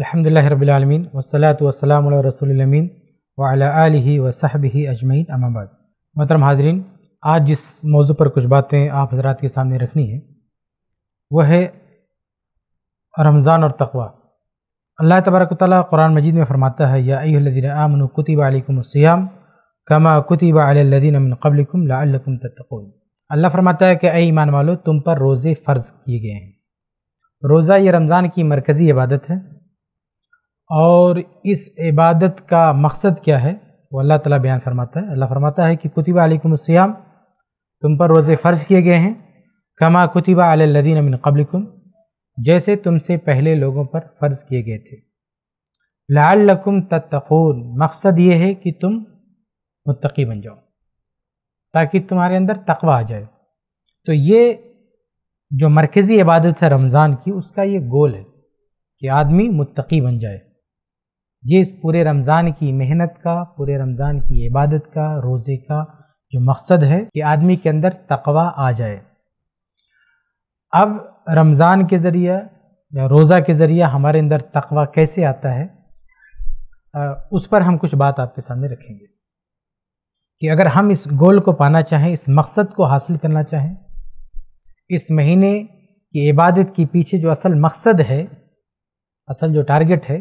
अलहमदिल्ला रबीआलमीन वसलात वसलाम रसोलमीन वाला आलि वसाहबी अजमैन अमाबाद मतरम हाजरीन आज जिस मौजू पर कुछ बातें आप हजरात के सामने रखनी है वह है रमज़ान और तकवा अल्लाह तबारक ताली कुरान मजीद में फ़रमाता है यादीन आमन कुतिबाकुमसयाम कमा कुतिबादीन कबलकुम लाकुम तत्कोन अल्लाह फरमाता है कि अ ईमान वालो तुम पर रोज़े फ़र्ज़ किए गए हैं रोज़ा ये रमज़ान की मरकज़ी इबादत है और इस इबादत का मकसद क्या है वो अल्लाह ताला बयान फरमाता है अल्लाह फरमाता है कि कुतिबा अलकुमसयाम तुम पर रोज़े फ़र्ज़ किए गए हैं कमा कुतिबा अलदीन अमिन कम जैसे तुमसे पहले लोगों पर फ़र्ज़ किए गए थे लालकुम तत्कून मकसद ये है कि तुम मुतकी बन जाओ ताकि तुम्हारे अंदर तकवा आ जाए तो ये जो मरकज़ी इबादत है रमज़ान की उसका ये गोल है कि आदमी मुतकी बन जाए ये इस पूरे रमज़ान की मेहनत का पूरे रमज़ान की इबादत का रोज़े का जो मकसद है कि आदमी के अंदर तकवा आ जाए अब रमज़ान के ज़रिए या रोज़ा के ज़रिए हमारे अंदर तकवा कैसे आता है आ, उस पर हम कुछ बात आपके सामने रखेंगे कि अगर हम इस गोल को पाना चाहें इस मकसद को हासिल करना चाहें इस महीने की इबादत के पीछे जो असल मकसद है असल जो टारगेट है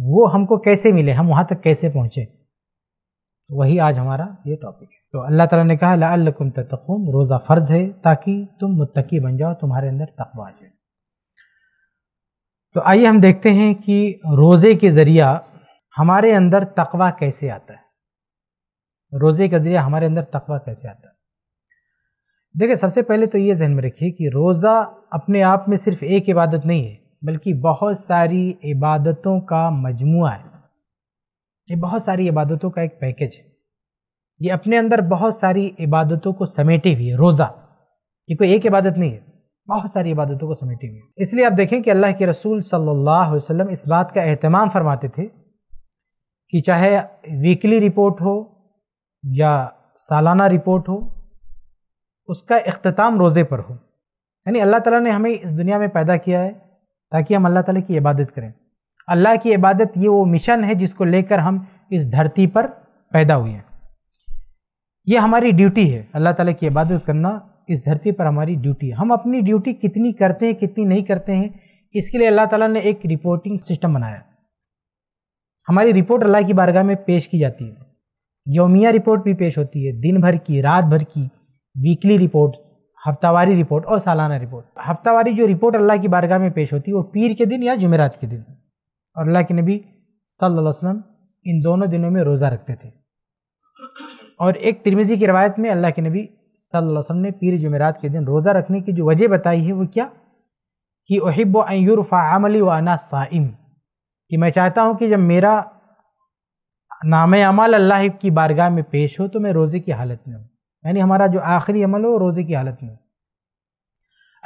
वो हमको कैसे मिले हम वहाँ तक कैसे पहुँचे तो वही आज हमारा ये टॉपिक है तो अल्लाह ताला ने कहा लाकुम ततकुम रोज़ा फ़र्ज़ है ताकि तुम मुत्तकी बन जाओ तुम्हारे अंदर तकवा आ जाए तो आइए हम देखते हैं कि रोज़े के ज़रिया हमारे अंदर तकवा कैसे आता है रोज़े के जरिया हमारे अंदर तकवा कैसे आता है देखिए सबसे पहले तो ये जहन में रखिए कि रोज़ा अपने आप में सिर्फ एक इबादत नहीं है बल्कि बहुत सारी इबादतों का मजमु है ये बहुत सारी इबादतों का एक पैकेज है ये अपने अंदर बहुत सारी इबादतों को समेटे हुई है रोज़ा ये कोई एक इबादत नहीं है बहुत सारी इबादतों को समेटे हुए है इसलिए आप देखें कि अल्लाह के रसूल सल्लल्लाहु अलैहि वसल्लम इस बात का अहतमाम फरमाते थे कि चाहे वीकली रिपोर्ट हो या सालाना रिपोर्ट हो उसका अख्ताम रोज़े पर हो यानी अल्लाह ताला ने हमें इस दुनिया में पैदा किया है ताकि हम अल्लाह ताला की इबादत करें अल्लाह की इबादत ये वो मिशन है जिसको लेकर हम इस धरती पर पैदा हुए हैं ये हमारी ड्यूटी है अल्लाह ताला की इबादत करना इस धरती पर हमारी ड्यूटी है हम अपनी ड्यूटी कितनी करते हैं कितनी नहीं करते हैं इसके लिए अल्लाह ताला ने एक रिपोर्टिंग सिस्टम बनाया हमारी रिपोर्ट अल्लाह की बारगाह में पेश की जाती है योमिया रिपोर्ट भी पेश होती है दिन भर की रात भर की वीकली रिपोर्ट हफ्तावारी रिपोर्ट और सालाना रिपोर्ट हफ्तावारी जो रिपोर्ट अल्लाह की बारगाह में पेश होती है वो पीर के दिन या जुमेरात के दिन और अल्लाह के नबी सल्लल्लाहु अलैहि वसल्लम इन दोनों दिनों में रोज़ा रखते थे और एक तिरमिजी की रवायत में अल्लाह के नबी सल्लल्लाहु अलैहि वसल्लम ने पीर जुमेरात के दिन रोज़ा रखने की जो वजह बताई है वो क्या कि ओहिब अमली वाना साइम कि मैं चाहता हूँ कि जब मेरा नाम अमल अल्लाह की बारगाह में पेश हो तो मैं रोज़े की हालत में हूँ यानी हमारा जो आखिरी अमल हो रोज़े की हालत में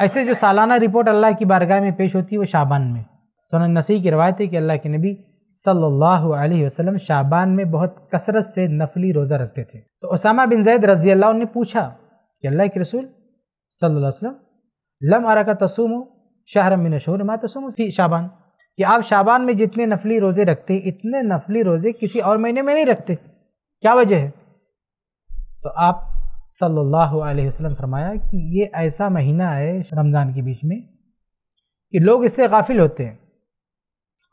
ऐसे जो सालाना रिपोर्ट अल्लाह की बारगाह में पेश होती है वो शाबान में सोन नसी की रवायत है कि अल्लाह के नबी सल्लल्लाहु अलैहि वसल्लम शाबान में बहुत कसरत से नफली रोज़ा रखते थे तो उसामा बिन जैद रजी अल्लाह ने पूछा कि अल्लाह के रसूल सल्लल्लाहु अलैहि वसल्लम लम आरा का तसूम शाहर मिन शहर मा तसूम फी शाबान कि आप शाबान में जितने नफली रोज़े रखते इतने नफली रोज़े किसी और महीने में नहीं रखते क्या वजह है तो आप सल्लल्लाहु अलैहि वसल्लम फरमाया कि ये ऐसा महीना है रमज़ान के बीच में कि लोग इससे गाफिल होते हैं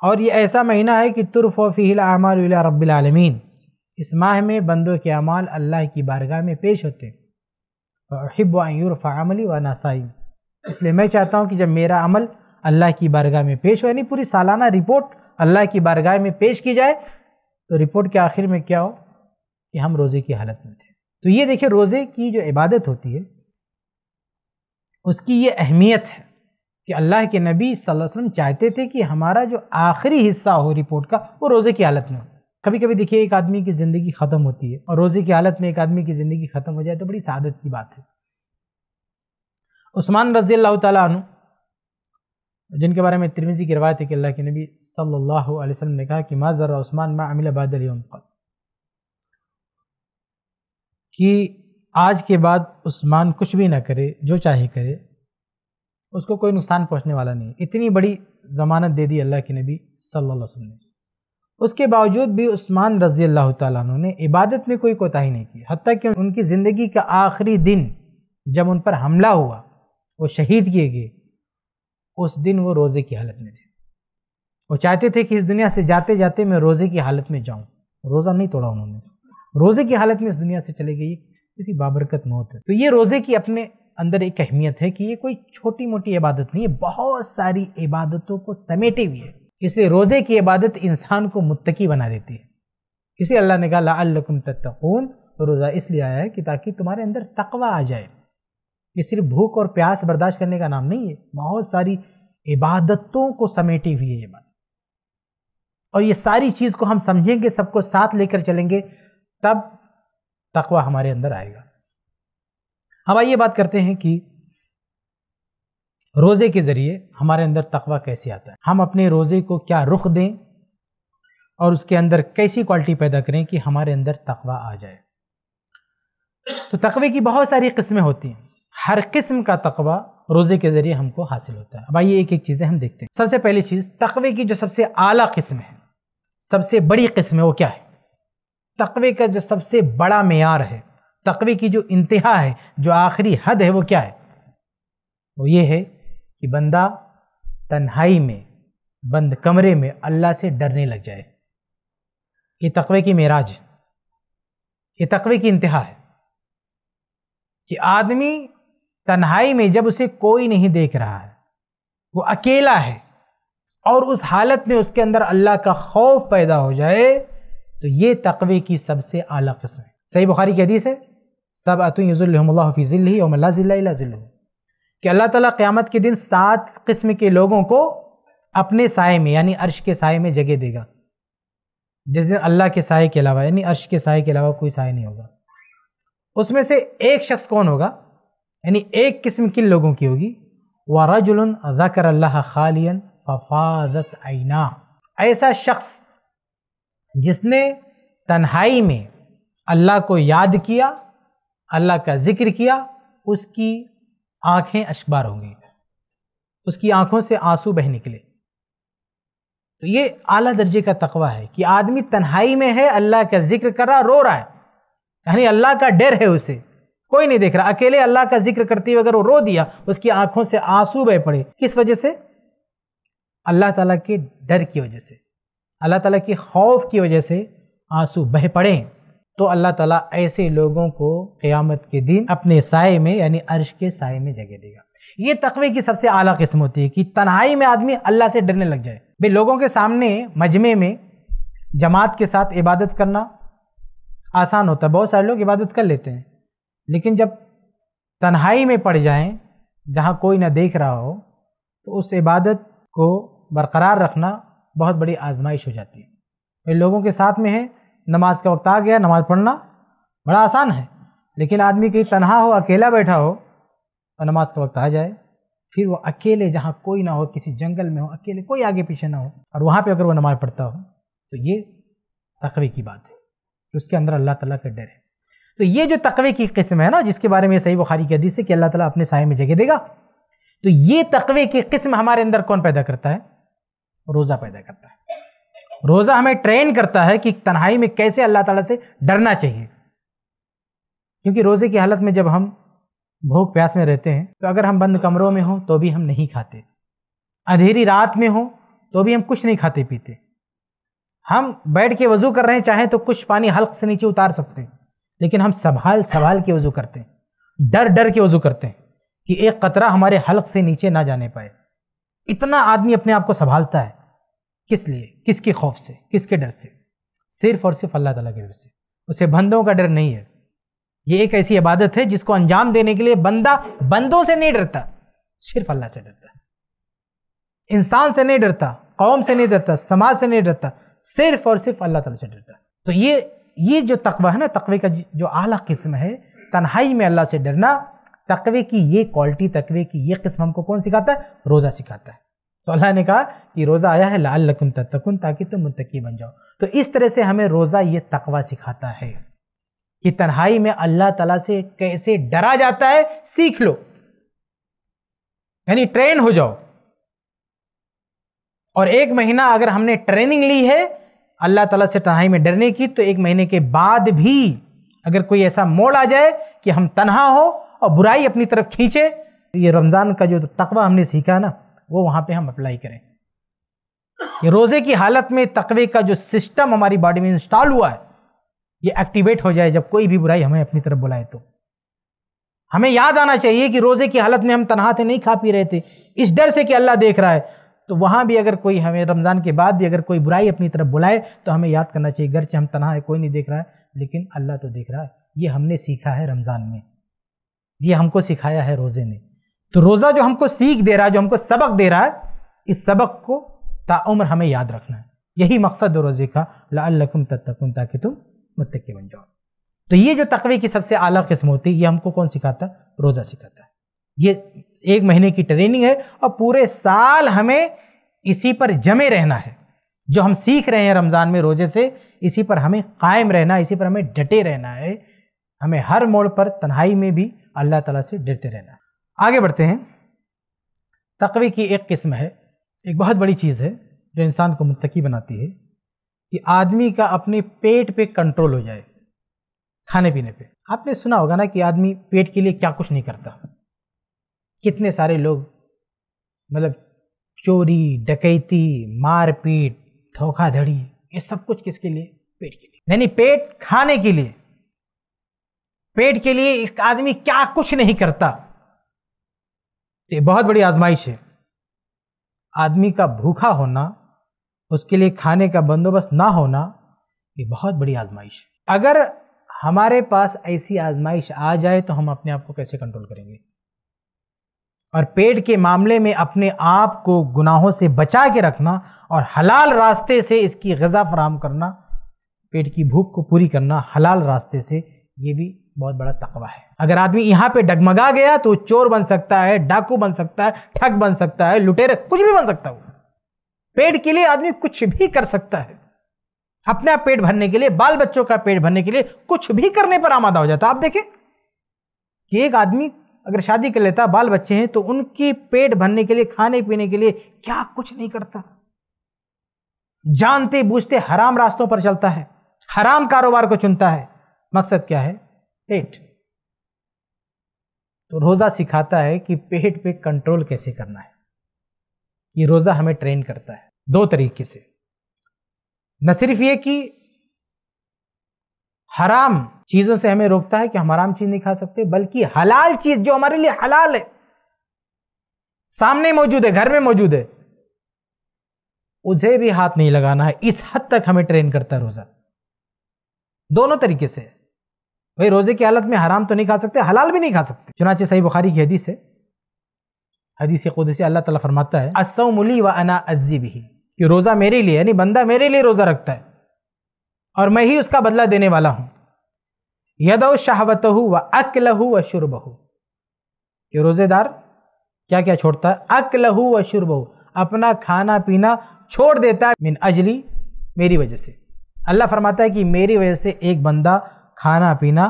और ये ऐसा महीना है कि तुरफ़ फ़ील आमाल रबालमीन इस माह में बंदों के अमाल अल्लाह की बारगाह में पेश होते हैं हिब अमली व नासाई इसलिए मैं चाहता हूँ कि जब मेरा अमल अल्लाह की बारगाह में पेश हो यानी पूरी सालाना रिपोर्ट अल्लाह की बारगाह में पेश की जाए तो रिपोर्ट के आखिर में क्या हो कि हम रोज़े की हालत में थे तो ये देखिए रोज़े की जो इबादत होती है उसकी ये अहमियत है कि अल्लाह के नबी सल्लल्लाहु अलैहि वसल्लम चाहते थे कि हमारा जो आखिरी हिस्सा हो रिपोर्ट का वो रोज़े की हालत में हो कभी कभी देखिए एक आदमी की ज़िंदगी ख़त्म होती है और रोज़े की हालत में एक आदमी की ज़िंदगी ख़त्म हो जाए तो बड़ी सादत की बात है उस्मान रजी अल्लाह तु जिनके बारे में तिरमिजी की रवायत है कि अल्लाह के नबी सल्लल्लाहु अलैहि वसल्लम ने कहा कि मा ज़रा उस्मान मा अमिल बादल कि आज के बाद उस्मान कुछ भी ना करे जो चाहे करे उसको कोई नुकसान पहुंचने वाला नहीं इतनी बड़ी ज़मानत दे दी अल्लाह के नबी सल्लल्लाहु अलैहि वसल्लम ने उसके बावजूद भी उस्मान रजी अल्लाह तु ने इबादत में कोई कोताही नहीं की हती कि उनकी ज़िंदगी का आखिरी दिन जब उन पर हमला हुआ वो शहीद किए गए उस दिन वो रोज़े की हालत में थे वो चाहते थे कि इस दुनिया से जाते जाते मैं रोज़े की हालत में जाऊँ रोज़ा नहीं तोड़ा उन्होंने रोज़े की हालत में इस दुनिया से चले गई किसी बाबरकत मौत है तो ये रोज़े की अपने अंदर एक अहमियत है कि ये कोई छोटी मोटी इबादत नहीं है बहुत सारी इबादतों को समेटे हुई है इसलिए रोज़े की इबादत इंसान को मुत्तकी बना देती है इसलिए अल्लाह ने कहा लाकुम तत्तून तो रोज़ा इसलिए आया है कि ताकि तुम्हारे अंदर तकवा आ जाए ये सिर्फ भूख और प्यास बर्दाश्त करने का नाम नहीं है बहुत सारी इबादतों को समेटी हुई है ये बात और ये सारी चीज़ को हम समझेंगे सबको साथ लेकर चलेंगे तब तकवा हमारे अंदर आएगा अब आइए बात करते हैं कि रोज़े के ज़रिए हमारे अंदर तकवा कैसे आता है हम अपने रोज़े को क्या रुख दें और उसके अंदर कैसी क्वालिटी पैदा करें कि हमारे अंदर तकवा आ जाए तो तकवे की बहुत सारी किस्में होती हैं हर किस्म का तकवा रोज़े के ज़रिए हमको हासिल होता है अब आइए एक एक चीज़ें हम देखते हैं सबसे पहली चीज़ तकवे की जो सबसे आला किस्म है सबसे बड़ी किस्म है वो क्या है तकवे का जो सबसे बड़ा मैार है तकवे की जो इंतहा है जो आखिरी हद है वो क्या है वो ये है कि बंदा तन्हाई में बंद कमरे में अल्लाह से डरने लग जाए ये तकवे की मेराज ये तकवे की इंतहा है कि आदमी तन्हाई में जब उसे कोई नहीं देख रहा है वो अकेला है और उस हालत में उसके अंदर अल्लाह का खौफ पैदा हो जाए तो ये तकवे की सबसे आला किस्म है सही बुखारी की हदीस है सब अतुल्लाफ़ी ज़िल्लू कि अल्लाह ताला क़यामत के दिन सात किस्म के लोगों को अपने साय में यानी अर्श के साय में जगह देगा जिस दिन अल्लाह के साय के अलावा यानी अर्श के साय के अलावा कोई साय नहीं होगा उसमें से एक शख्स कौन होगा यानी एक किस्म किन लोगों की होगी वाराजुल ज़कर अल्लाह खालियन फफाजत आईना ऐसा शख्स जिसने तन्हाई में अल्लाह को याद किया अल्लाह का जिक्र किया उसकी आंखें अशबार होंगी उसकी आंखों से आंसू बह निकले तो ये आला दर्जे का तकवा है कि आदमी तन्हाई में है अल्लाह का जिक्र कर रहा रो रहा है यानी अल्लाह का डर है उसे कोई नहीं देख रहा अकेले अल्लाह का जिक्र करते हुए अगर वो रो दिया उसकी आंखों से आंसू बह पड़े किस वजह से अल्लाह ताला के डर की वजह से अल्लाह ताला की खौफ की वजह से आंसू बह पड़ें तो अल्लाह ताला ऐसे लोगों को क़यामत के दिन अपने साय में यानी अर्श के साय में जगह देगा ये तकवे की सबसे आला किस्म होती है कि तन्हाई में आदमी अल्लाह से डरने लग जाए भाई लोगों के सामने मजमे में जमात के साथ इबादत करना आसान होता है बहुत सारे लोग इबादत कर लेते हैं लेकिन जब तन्हाई में पड़ जाएं जहाँ कोई ना देख रहा हो तो उस इबादत को बरकरार रखना बहुत बड़ी आजमाइश हो जाती है ये लोगों के साथ में है नमाज का वक्त आ गया नमाज पढ़ना बड़ा आसान है लेकिन आदमी कहीं तनहा हो अकेला बैठा हो और तो नमाज का वक्त आ जाए फिर वो अकेले जहाँ कोई ना हो किसी जंगल में हो अकेले कोई आगे पीछे ना हो और वहाँ पे अगर वो नमाज पढ़ता हो तो ये तकवे की बात है तो उसके अंदर अल्लाह ताला का डर है तो ये जो तकवे की किस्म है ना जिसके बारे में सही बुखारी की हदीस है कि अल्लाह ताला अपने साय में जगह देगा तो ये तकवे की किस्म हमारे अंदर कौन पैदा करता है रोज़ा पैदा करता है रोज़ा हमें ट्रेन करता है कि तन्हाई में कैसे अल्लाह ताला से डरना चाहिए क्योंकि रोज़े की हालत में जब हम भूख प्यास में रहते हैं तो अगर हम बंद कमरों में हों तो भी हम नहीं खाते अंधेरी रात में हों तो भी हम कुछ नहीं खाते पीते हम बैठ के वज़ू कर रहे हैं चाहें तो कुछ पानी हल्क से नीचे उतार सकते हैं लेकिन हम संभाल संभाल के वज़ू करते हैं डर डर के वज़ू करते हैं कि एक कतरा हमारे हल्क से नीचे ना जाने पाए इतना आदमी अपने आप को संभालता है किस लिए किसके खौफ से किसके डर से सिर्फ और सिर्फ अल्लाह तला के डर से उसे बंदों का डर नहीं है ये एक ऐसी इबादत है जिसको अंजाम देने के लिए बंदा बंदों से नहीं डरता सिर्फ अल्लाह से डरता इंसान से नहीं डरता कौम से नहीं डरता समाज से नहीं डरता सिर्फ और सिर्फ अल्लाह तला से डरता तो ये ये जो तकवा है ना तकवे का जो आला किस्म है तन्हाई में अल्लाह से डरना तकवे की ये क्वालिटी तकवे की ये किस्म हमको कौन सिखाता है रोज़ा सिखाता है तो अल्लाह ने कहा कि रोज़ा आया है लाल लकुन तकुन ताकि तुम मुंतकी बन जाओ तो इस तरह से हमें रोज़ा ये तकवा सिखाता है कि तन्हाई में अल्लाह तला से कैसे डरा जाता है सीख लो यानी ट्रेन हो जाओ और एक महीना अगर हमने ट्रेनिंग ली है अल्लाह तला से तन्हाई में डरने की तो एक महीने के बाद भी अगर कोई ऐसा मोड़ आ जाए कि हम तन्हा हो और बुराई अपनी तरफ खींचे तो ये रमज़ान का जो तकवा हमने सीखा ना वो वहां पे हम अप्लाई करें ये रोज़े की हालत में तकवे का जो सिस्टम हमारी बॉडी में इंस्टॉल हुआ है ये एक्टिवेट हो जाए जब कोई भी बुराई हमें अपनी तरफ बुलाए तो हमें याद आना चाहिए कि रोज़े की हालत में हम तनहा थे नहीं खा पी रहे थे इस डर से कि अल्लाह देख रहा है तो वहां भी अगर कोई हमें रमज़ान के बाद भी अगर कोई बुराई अपनी तरफ बुलाए तो हमें याद करना चाहिए घर से हम तनहा है कोई नहीं देख रहा है लेकिन अल्लाह तो देख रहा है ये हमने सीखा है रमज़ान में ये हमको सिखाया है रोज़े ने तो रोज़ा जो हमको सीख दे रहा है जो हमको सबक दे रहा है इस सबक को ताउम्र हमें याद रखना है यही मकसद रोज़े का लाकुम तत्तकुम ताकि तुम मुतके बन जाओ तो ये जो तकवे की सबसे आला किस्म होती है ये हमको कौन सिखाता है रोज़ा सिखाता है ये एक महीने की ट्रेनिंग है और पूरे साल हमें इसी पर जमे रहना है जो हम सीख रहे हैं रमज़ान में रोज़े से इसी पर हमें कायम रहना है इसी पर हमें डटे रहना है हमें हर मोड़ पर तन्हाई में भी अल्लाह ताला से डरते रहना है आगे बढ़ते हैं तकवे की एक किस्म है एक बहुत बड़ी चीज़ है जो इंसान को मुतकी बनाती है कि आदमी का अपने पेट पे कंट्रोल हो जाए खाने पीने पे आपने सुना होगा ना कि आदमी पेट के लिए क्या कुछ नहीं करता कितने सारे लोग मतलब चोरी डकैती मारपीट धोखाधड़ी ये सब कुछ किसके लिए पेट के लिए नहीं नहीं पेट खाने के लिए पेट के लिए एक आदमी क्या कुछ नहीं करता तो ये बहुत बड़ी आजमाइश है आदमी का भूखा होना उसके लिए खाने का बंदोबस्त ना होना ये बहुत बड़ी आजमाइश है अगर हमारे पास ऐसी आजमाइश आ जाए तो हम अपने आप को कैसे कंट्रोल करेंगे और पेट के मामले में अपने आप को गुनाहों से बचा के रखना और हलाल रास्ते से इसकी गज़ा फराहम करना पेट की भूख को पूरी करना हलाल रास्ते से ये भी बहुत बड़ा तकवा है अगर आदमी यहाँ पे डगमगा गया तो चोर बन सकता है डाकू बन सकता है ठग बन सकता है लुटेरा कुछ भी बन सकता है पेट के लिए आदमी कुछ भी कर सकता है अपना पेट भरने के लिए बाल बच्चों का पेट भरने के लिए कुछ भी करने पर आमादा हो जाता आप देखें कि एक आदमी अगर शादी कर लेता बाल बच्चे हैं तो उनके पेट भरने के लिए खाने पीने के लिए क्या कुछ नहीं करता जानते बूझते हराम रास्तों पर चलता है हराम कारोबार को चुनता है मकसद क्या है पेट तो रोज़ा सिखाता है कि पेट पे कंट्रोल कैसे करना है ये रोज़ा हमें ट्रेन करता है दो तरीके से न सिर्फ ये कि हराम चीज़ों से हमें रोकता है कि हम हराम चीज़ नहीं खा सकते बल्कि हलाल चीज़ जो हमारे लिए हलाल है सामने मौजूद है घर में मौजूद है उसे भी हाथ नहीं लगाना है इस हद तक हमें ट्रेन करता है रोज़ा दोनों तरीके से भाई रोजे की हालत में हराम तो नहीं खा सकते हलाल भी नहीं खा सकते चुनाचे सही बुखारी की हदीस है हदीस खुद से अल्लाह ताला फरमाता है असमली व अना अज्जी भी कि रोज़ा मेरे लिए यानी बंदा मेरे लिए रोज़ा रखता है और मैं ही उसका बदला देने वाला हूँ यदो शहावत हो व अकल हो व शुरब हो रोज़ेदार क्या क्या छोड़ता है अकल हो व शुरब हो अपना खाना पीना छोड़ देता है मिन अजली मेरी वजह से अल्लाह फरमाता है कि मेरी वजह से एक बंदा खाना पीना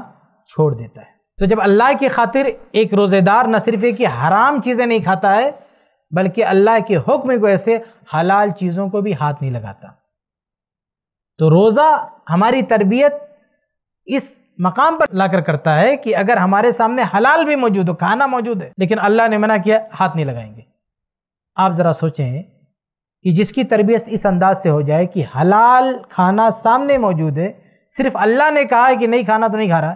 छोड़ देता है तो जब अल्लाह की खातिर एक रोज़ेदार न सिर्फ एक हराम चीज़ें नहीं खाता है बल्कि अल्लाह के हुक्म को ऐसे हलाल चीज़ों को भी हाथ नहीं लगाता तो रोज़ा हमारी तरबियत इस मकाम पर लाकर करता है कि अगर हमारे सामने हलाल भी मौजूद हो खाना मौजूद है लेकिन अल्लाह ने मना किया हाथ नहीं लगाएंगे आप ज़रा सोचें कि जिसकी तरबियत इस अंदाज से हो जाए कि हलाल खाना सामने मौजूद है सिर्फ अल्लाह ने कहा है कि नहीं खाना तो नहीं खा रहा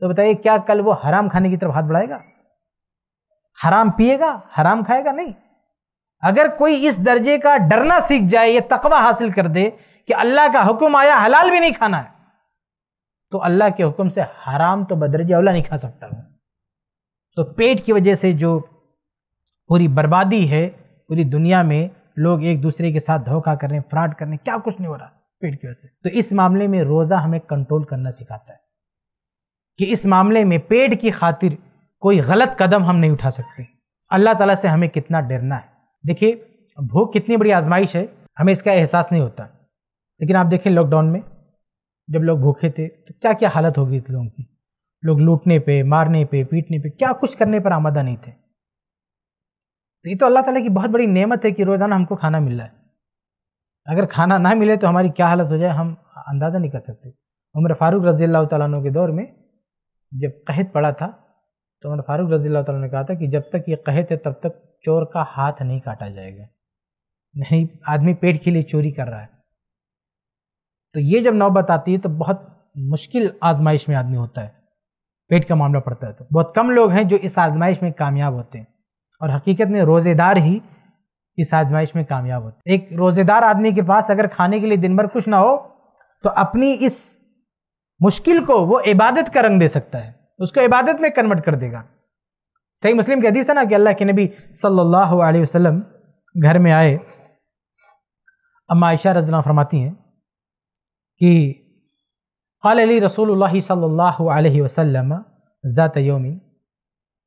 तो बताइए क्या कल वो हराम खाने की तरफ हाथ बढ़ाएगा हराम पिएगा हराम खाएगा नहीं अगर कोई इस दर्जे का डरना सीख जाए ये तकवा हासिल कर दे कि अल्लाह का हुक्म आया हलाल भी नहीं खाना है तो अल्लाह के हुक्म से हराम तो बदरजे अवला नहीं खा सकता तो पेट की वजह से जो पूरी बर्बादी है पूरी दुनिया में लोग एक दूसरे के साथ धोखा कर रहे हैं फ्रॉड कर रहे हैं क्या कुछ नहीं हो रहा पेट की वजह से तो इस मामले में रोज़ा हमें कंट्रोल करना सिखाता है कि इस मामले में पेट की खातिर कोई गलत कदम हम नहीं उठा सकते अल्लाह ताला से हमें कितना डरना है देखिए भूख कितनी बड़ी आजमाइश है हमें इसका एहसास नहीं होता लेकिन आप देखें लॉकडाउन में जब लोग भूखे थे तो क्या क्या हालत हो गई थी लोगों की लोग लूटने पे मारने पे पीटने पे क्या कुछ करने पर आमादा नहीं थे तो ये तो अल्लाह ताला की बहुत बड़ी नेमत है कि रोज़ाना हमको खाना मिल रहा है अगर खाना ना मिले तो हमारी क्या हालत हो जाए हम अंदाज़ा नहीं कर सकते उमर फारूक रज़ी अल्लाह तु के दौर में जब कहत पड़ा था तो उमर फारूक रज़ी अल्लाह ने कहा था कि जब तक ये कहत है तब तक चोर का हाथ नहीं काटा जाएगा नहीं आदमी पेट के लिए चोरी कर रहा है तो ये जब नौबत आती है तो बहुत मुश्किल आजमाइश में आदमी होता है पेट का मामला पड़ता है तो बहुत कम लोग हैं जो इस आजमाइश में कामयाब होते हैं और हकीकत में रोज़ेदार ही इस आजमाइश में कामयाब होते एक रोजेदार आदमी के पास अगर खाने के लिए दिन भर कुछ ना हो तो अपनी इस मुश्किल को वो इबादत का रंग दे सकता है उसको इबादत में कन्वर्ट कर देगा सही मुस्लिम की हदीस है ना कि अल्लाह के नबी सल्लल्लाहु अलैहि वसल्लम घर में आए अम्मा आयशा रजना फरमाती हैं कि काल अली रसूल सल्लल्लाहु अलैहि वसल्लम ज़ात योमी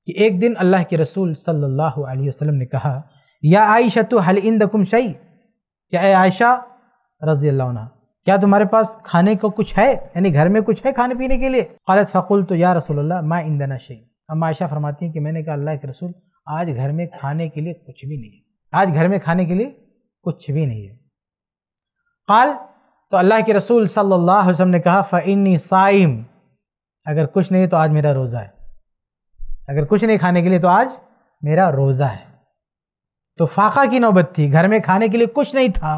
कि एक दिन अल्लाह के रसूल सल्लल्लाहु अलैहि वसल्लम ने कहा या आयशा तो हल इन दकुम शई क्या आयशा रजी अल्लाह क्या तुम्हारे पास खाने को कुछ है यानी घर में कुछ है खाने पीने के लिए खालत फ़कुल तो या रसोल्ला माँ इंदना शई अब आयशा फरमाती हैं कि मैंने कहा अल्लाह के रसूल आज घर में खाने के लिए कुछ भी नहीं है आज घर में खाने के लिए कुछ भी नहीं है काल तो अल्लाह के रसूल सल्लल्लाहु अलैहि वसल्लम ने कहा फ़ैनी साइम अगर कुछ नहीं तो आज मेरा रोज़ा है अगर कुछ नहीं खाने के लिए तो आज मेरा रोज़ा है तो फाका की नौबत थी घर में खाने के लिए कुछ नहीं था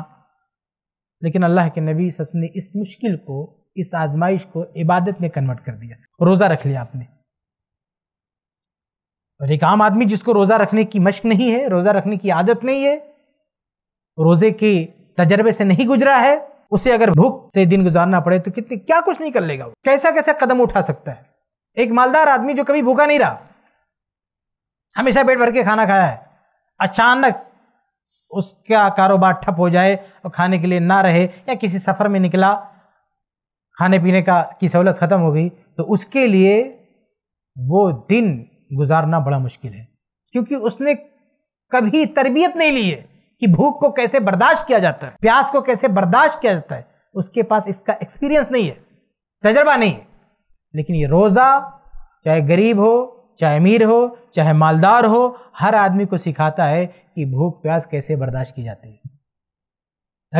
लेकिन अल्लाह के नबी ससम ने इस मुश्किल को इस आजमाइश को इबादत में कन्वर्ट कर दिया रोज़ा रख लिया आपने और एक आम आदमी जिसको रोज़ा रखने की मश्क नहीं है रोज़ा रखने की आदत नहीं है रोज़े के तजर्बे से नहीं गुजरा है उसे अगर भूख से दिन गुजारना पड़े तो कितने क्या कुछ नहीं कर लेगा वो कैसा कैसा कदम उठा सकता है एक मालदार आदमी जो कभी भूखा नहीं रहा हमेशा पेट भर के खाना खाया है अचानक उसका कारोबार ठप हो जाए और खाने के लिए ना रहे या किसी सफ़र में निकला खाने पीने का की सहूलत ख़त्म हो गई तो उसके लिए वो दिन गुजारना बड़ा मुश्किल है क्योंकि उसने कभी तरबियत नहीं ली है कि भूख को कैसे बर्दाश्त किया जाता है प्यास को कैसे बर्दाश्त किया जाता है उसके पास इसका एक्सपीरियंस नहीं है तजर्बा नहीं है लेकिन ये रोज़ा चाहे गरीब हो चाहे अमीर हो चाहे मालदार हो हर आदमी को सिखाता है कि भूख प्यास कैसे बर्दाश्त की जाती है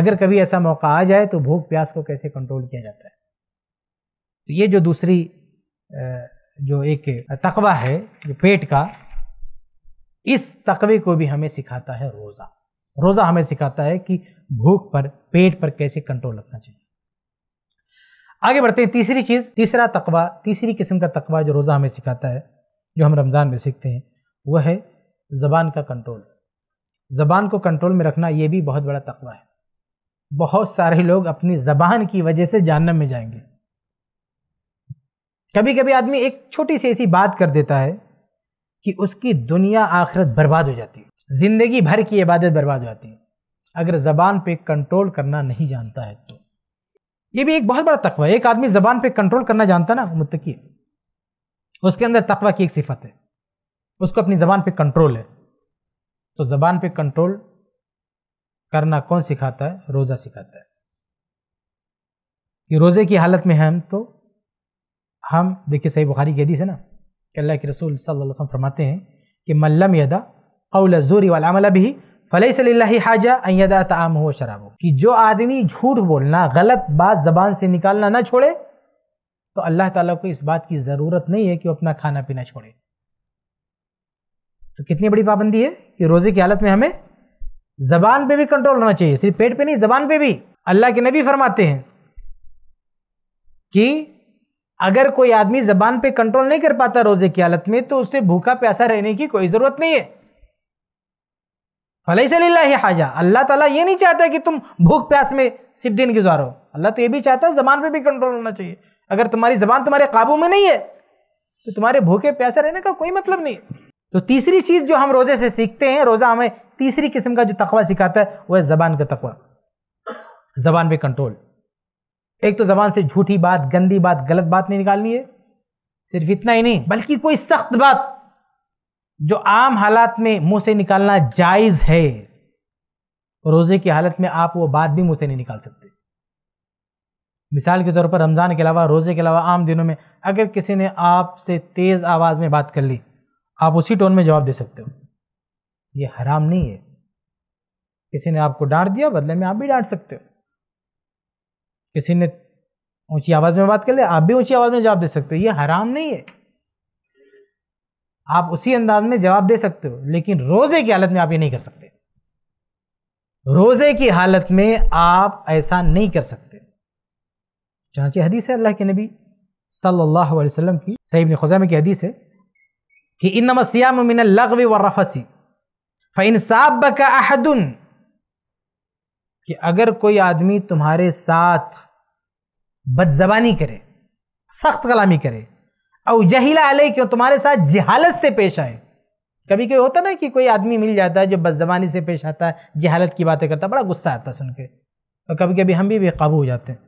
अगर कभी ऐसा मौका आ जाए तो भूख प्यास को कैसे कंट्रोल किया जाता है तो ये जो दूसरी जो एक तकवा है जो पेट का इस तकवे को भी हमें सिखाता है रोज़ा रोज़ा हमें सिखाता है कि भूख पर पेट पर कैसे कंट्रोल रखना चाहिए आगे बढ़ते हैं तीसरी चीज़ तीसरा तकवा तीसरी किस्म का तकवा जो रोज़ा हमें सिखाता है जो हम रमज़ान में सीखते हैं वह है ज़बान का कंट्रोल ज़बान को कंट्रोल में रखना ये भी बहुत बड़ा तकवा है बहुत सारे लोग अपनी ज़बान की वजह से जहनम में जाएंगे कभी कभी आदमी एक छोटी सी ऐसी बात कर देता है कि उसकी दुनिया आखिरत बर्बाद हो जाती है ज़िंदगी भर की इबादत बर्बाद हो जाती है अगर ज़बान पे कंट्रोल करना नहीं जानता है तो ये भी एक बहुत बड़ा तकवा है एक आदमी ज़बान पे कंट्रोल करना जानता ना मुतकी उसके अंदर तकवा की एक सिफत है उसको अपनी ज़बान पे कंट्रोल है तो ज़बान पे कंट्रोल करना कौन सिखाता है रोज़ा सिखाता है कि रोज़े की हालत में हम तो हम देखिए सही बुखारी की हदीस है ना कि अल्लाह के रसूल सल्लल्लाहु अलैहि वसल्लम फरमाते हैं कि मल्लम यदा कौल जोरी वाला भी फ़लई सल्ला हाजा अदा तमाम हो शराब हो कि जो आदमी झूठ बोलना गलत बात जबान से निकालना ना छोड़े तो अल्लाह ताला को इस बात की ज़रूरत नहीं है कि वो अपना खाना पीना छोड़े तो कितनी बड़ी पाबंदी है कि रोज़े की हालत में हमें ज़बान पे भी कंट्रोल होना चाहिए सिर्फ पेट पे नहीं ज़बान पे भी अल्लाह के नबी फरमाते हैं कि अगर कोई आदमी ज़बान पे कंट्रोल नहीं कर पाता रोज़े की हालत में तो उसे भूखा प्यासा रहने की कोई ज़रूरत नहीं है फलई सल्ला हाजा अल्लाह ताला ये नहीं चाहता कि तुम भूख प्यास में सिर्फ दिन गुजारो अल्लाह तो ये भी चाहता है ज़बान पे भी कंट्रोल होना चाहिए अगर तुम्हारी जबान तुम्हारे काबू में नहीं है तो तुम्हारे भूखे प्यासे रहने का कोई मतलब नहीं तो तीसरी चीज़ जो हम रोज़े से सीखते हैं रोज़ा हमें तीसरी किस्म का जो तकवा सिखाता है वह है ज़बान का तकवा ज़बान पे कंट्रोल एक तो ज़बान से झूठी बात गंदी बात गलत बात नहीं निकालनी है सिर्फ इतना ही नहीं बल्कि कोई सख्त बात जो आम हालात में मुंह से निकालना जायज़ है रोज़े की हालत में आप वो बात भी मुंह से नहीं निकाल सकते मिसाल के तौर पर रमज़ान के अलावा रोज़े के अलावा आम दिनों में अगर किसी ने आपसे तेज़ आवाज़ में बात कर ली आप उसी टोन में जवाब दे सकते हो ये हराम नहीं है किसी ने आपको डांट दिया बदले में आप भी डांट सकते हो किसी ने ऊंची आवाज़ में बात कर लिया आप भी ऊंची आवाज़ में जवाब दे सकते हो ये हराम नहीं है आप उसी अंदाज में जवाब दे सकते हो लेकिन रोज़े की हालत में आप ये नहीं कर सकते रोज़े की हालत में आप ऐसा नहीं कर सकते चनाचे हदीस है अल्लाह के नबी सल्लल्लाहु अलैहि वसल्लम की सईब ख़ुजैम की हदीस है कि इन नमसियाम मिन लगवी व रफसी फ़ैन साब का अहदन कि अगर कोई आदमी तुम्हारे साथ बदजबानी करे सख्त कलामी करे और जहिला अलह क्यों तुम्हारे साथ जहालत से पेश आए कभी कभी होता ना कि कोई आदमी मिल जाता है जो बदजबानी से पेश आता है जहालत की बातें करता बड़ा गुस्सा आता है सुन के और कभी कभी हम भी बेकाबू हो जाते हैं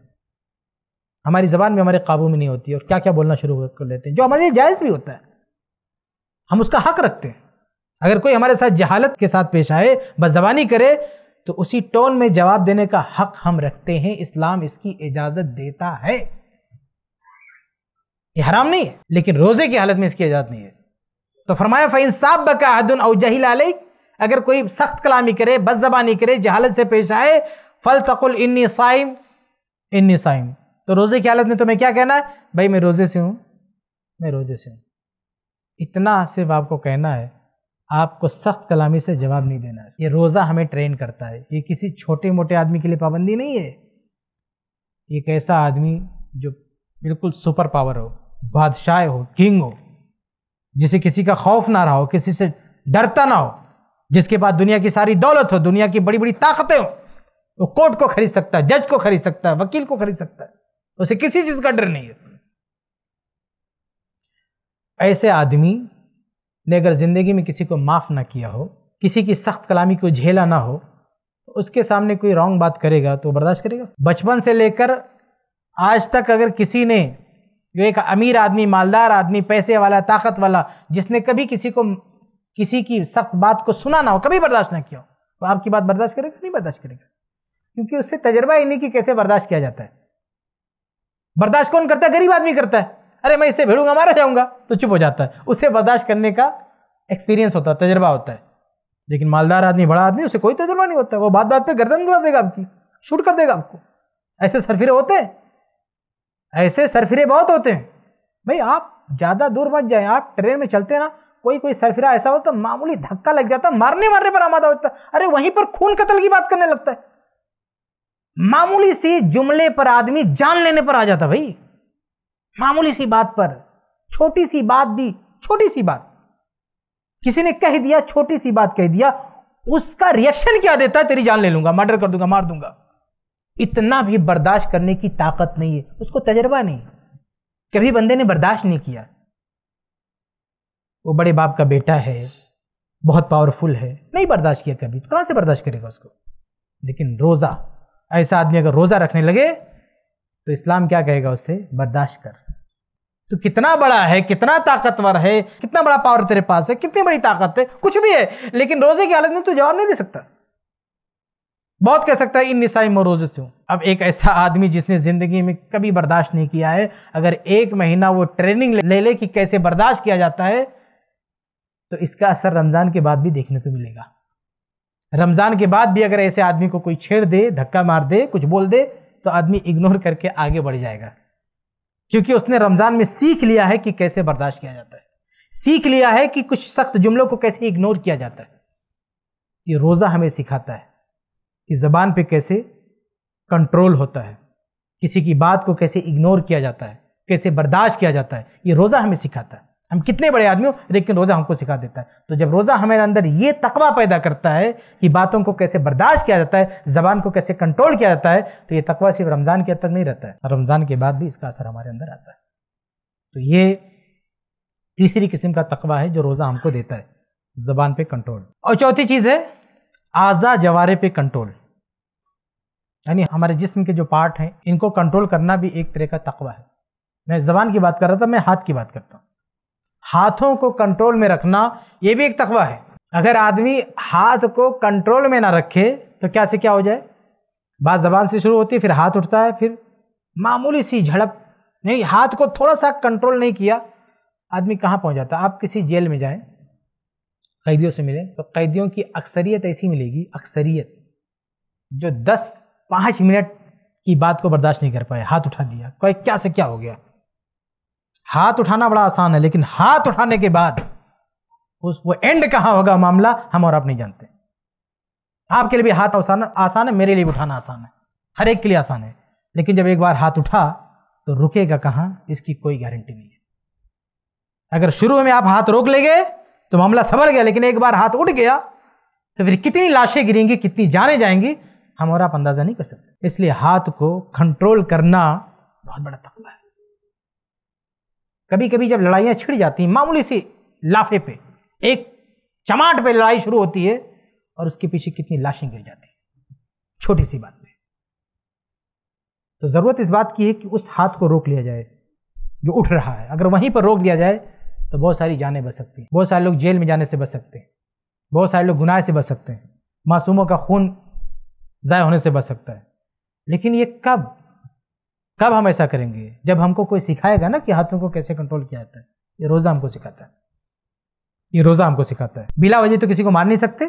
हमारी ज़बान में हमारे काबू में नहीं होती और क्या क्या बोलना शुरू कर लेते हैं जो हमारे लिए जायज़ भी होता है हम उसका हक रखते हैं अगर कोई हमारे साथ जहालत के साथ पेश आए बजबानी करे तो उसी टोन में जवाब देने का हक हम रखते हैं इस्लाम इसकी इजाज़त देता है ये हराम नहीं है लेकिन रोज़े की हालत में इसकी इजाज़त नहीं है तो फरमाया फ़ैन साहब बका अदन और जहिल अगर कोई सख्त कलामी करे बस जबानी करे जहालत से पेश आए फल तकुल इन्नी साइम इन्नी साइम तो रोज़े की हालत में तुम्हें क्या कहना है भाई मैं रोज़े से हूं मैं रोज़े से हूं इतना सिर्फ आपको कहना है आपको सख्त कलामी से जवाब नहीं देना है ये रोज़ा हमें ट्रेन करता है ये किसी छोटे मोटे आदमी के लिए पाबंदी नहीं है एक ऐसा आदमी जो बिल्कुल सुपर पावर हो बादशाह हो किंग हो जिसे किसी का खौफ ना रहा हो किसी से डरता ना हो जिसके पास दुनिया की सारी दौलत हो दुनिया की बड़ी बड़ी ताकतें हो वो कोर्ट को खरीद सकता है जज को खरीद सकता है वकील को खरीद सकता है उसे किसी चीज का डर नहीं है ऐसे आदमी ने अगर जिंदगी में किसी को माफ ना किया हो किसी की सख्त कलामी को झेला ना हो तो उसके सामने कोई रॉन्ग बात करेगा तो बर्दाश्त करेगा बचपन से लेकर आज तक अगर किसी ने जो एक अमीर आदमी मालदार आदमी पैसे वाला ताकत वाला जिसने कभी किसी को किसी की सख्त बात को सुना ना हो कभी बर्दाश्त ना किया हो तो आपकी बात बर्दाश्त करेगा नहीं बर्दाश्त करेगा क्योंकि उससे तजर्बा ही नहीं कि कैसे बर्दाश्त किया जाता है बर्दाश्त कौन करता है गरीब आदमी करता है अरे मैं इसे भेड़ूंगा मारा जाऊंगा तो चुप हो जाता है उसे बर्दाश्त करने का एक्सपीरियंस होता है तजर्बा होता है लेकिन मालदार आदमी बड़ा आदमी उसे कोई तजर्बा नहीं होता वो बात बात पे गर्दन बुला देगा आपकी शूट कर देगा आपको ऐसे सरफिरे होते हैं ऐसे सरफिरे बहुत होते हैं भाई आप ज़्यादा दूर मत जाए आप ट्रेन में चलते हैं ना कोई कोई सरफिरा ऐसा होता मामूली धक्का लग जाता मारने मारने पर आमादा होता अरे वहीं पर खून कतल की बात करने लगता है मामूली सी जुमले पर आदमी जान लेने पर आ जाता भाई मामूली सी बात पर छोटी सी बात दी छोटी सी बात किसी ने कह दिया छोटी सी बात कह दिया उसका रिएक्शन क्या देता है तेरी जान ले लूंगा मर्डर कर दूंगा मार दूंगा इतना भी बर्दाश्त करने की ताकत नहीं है उसको तजर्बा नहीं कभी बंदे ने बर्दाश्त नहीं किया वो बड़े बाप का बेटा है बहुत पावरफुल है नहीं बर्दाश्त किया कभी तो कहां से बर्दाश्त करेगा उसको लेकिन रोजा ऐसा आदमी अगर रोज़ा रखने लगे तो इस्लाम क्या कहेगा उससे बर्दाश्त कर तो कितना बड़ा है कितना ताकतवर है कितना बड़ा पावर तेरे पास है कितनी बड़ी ताकत है कुछ भी है लेकिन रोजे की हालत में तू जवाब नहीं दे सकता बहुत कह सकता है इन निसाई में रोजे से अब एक ऐसा आदमी जिसने ज़िंदगी में कभी बर्दाश्त नहीं किया है अगर एक महीना वो ट्रेनिंग ले ले कि कैसे बर्दाश्त किया जाता है तो इसका असर रमज़ान के बाद भी देखने को मिलेगा रमज़ान के बाद भी अगर ऐसे आदमी को कोई छेड़ दे धक्का मार दे कुछ बोल दे तो आदमी इग्नोर करके आगे बढ़ जाएगा क्योंकि उसने रमज़ान में सीख लिया है कि कैसे बर्दाश्त किया जाता है सीख लिया है कि कुछ सख्त जुमलों को कैसे इग्नोर किया जाता है ये रोज़ा हमें सिखाता है कि ज़बान पे कैसे कंट्रोल होता है किसी की बात को कैसे इग्नोर किया जाता है कैसे बर्दाश्त किया जाता है ये रोज़ा हमें सिखाता है हम कितने बड़े आदमी हो लेकिन रोज़ा हमको सिखा देता है तो जब रोज़ा हमारे अंदर ये तकवा पैदा करता है कि बातों को कैसे बर्दाश्त किया जाता है ज़बान को कैसे कंट्रोल किया जाता है तो ये तकवा सिर्फ रमज़ान के अंदर नहीं रहता है रमज़ान के बाद भी इसका असर हमारे अंदर आता है तो ये तीसरी किस्म का तकवा है जो रोज़ा हमको देता है ज़बान पे कंट्रोल और चौथी चीज़ है आज़ा जवारे पे कंट्रोल यानी हमारे जिस्म के जो पार्ट हैं इनको कंट्रोल करना भी एक तरह का तकवा है मैं ज़बान की बात कर रहा था मैं हाथ की बात करता हूँ हाथों को कंट्रोल में रखना ये भी एक तकवा है अगर आदमी हाथ को कंट्रोल में ना रखे तो क्या से क्या हो जाए बात जबान से शुरू होती है फिर हाथ उठता है फिर मामूली सी झड़प नहीं हाथ को थोड़ा सा कंट्रोल नहीं किया आदमी कहाँ पहुँच जाता आप किसी जेल में जाएँ कैदियों से मिलें तो कैदियों की अक्सरियत ऐसी मिलेगी अक्सरियत जो दस पाँच मिनट की बात को बर्दाश्त नहीं कर पाए हाथ उठा दिया कोई क्या से क्या हो गया हाथ उठाना बड़ा आसान है लेकिन हाथ उठाने के बाद उस वो एंड कहाँ होगा मामला हम और आप नहीं जानते आपके लिए भी हाथ आसान आसान है मेरे लिए भी उठाना आसान है हर एक के लिए आसान है लेकिन जब एक बार हाथ उठा तो रुकेगा कहाँ इसकी कोई गारंटी नहीं है अगर शुरू में आप हाथ रोक लेंगे तो मामला संभल गया लेकिन एक बार हाथ उठ गया तो फिर कितनी लाशें गिरेंगी कितनी जाने जाएंगी हम और आप अंदाज़ा नहीं कर सकते इसलिए हाथ को कंट्रोल करना बहुत बड़ा तकबा है कभी कभी जब लड़ाइयाँ छिड़ जाती हैं मामूली सी लाफे पे एक चमाट पे लड़ाई शुरू होती है और उसके पीछे कितनी लाशें गिर जाती छोटी सी बात पे तो ज़रूरत इस बात की है कि उस हाथ को रोक लिया जाए जो उठ रहा है अगर वहीं पर रोक लिया जाए तो बहुत सारी जानें बच सकती हैं बहुत सारे लोग जेल में जाने से बच सकते हैं बहुत सारे लोग गुनाह से बच सकते हैं मासूमों का खून ज़ाय होने से बच सकता है लेकिन ये कब कब हम ऐसा करेंगे जब हमको कोई सिखाएगा ना कि हाथों को कैसे कंट्रोल किया जाता है ये रोज़ा हमको सिखाता है ये रोज़ा हमको सिखाता है बिला वजह तो किसी को मार नहीं सकते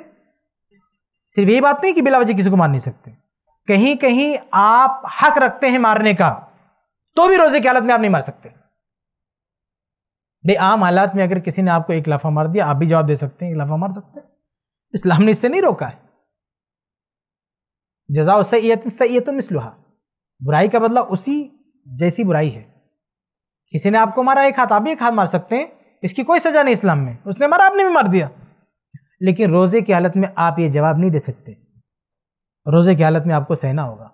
सिर्फ यही बात नहीं कि बिला वजह किसी को मार नहीं सकते कहीं कहीं आप हक रखते हैं मारने का तो भी रोजे की हालत में आप नहीं मार सकते भाई आम हालात में अगर किसी ने आपको एक लाफा मार दिया आप भी जवाब दे सकते हैं एक लाफा मार सकते हैं इस्लाम ने इससे नहीं रोका है जजाओ सैयत सैयतुल मिसलुहा बुराई का बदला उसी जैसी बुराई है किसी ने आपको मारा एक हाथ आप भी एक हाथ मार सकते हैं इसकी कोई सजा नहीं इस्लाम में उसने मारा आपने भी मार दिया लेकिन रोज़े की हालत में आप ये जवाब नहीं दे सकते रोज़े की हालत में आपको सहना होगा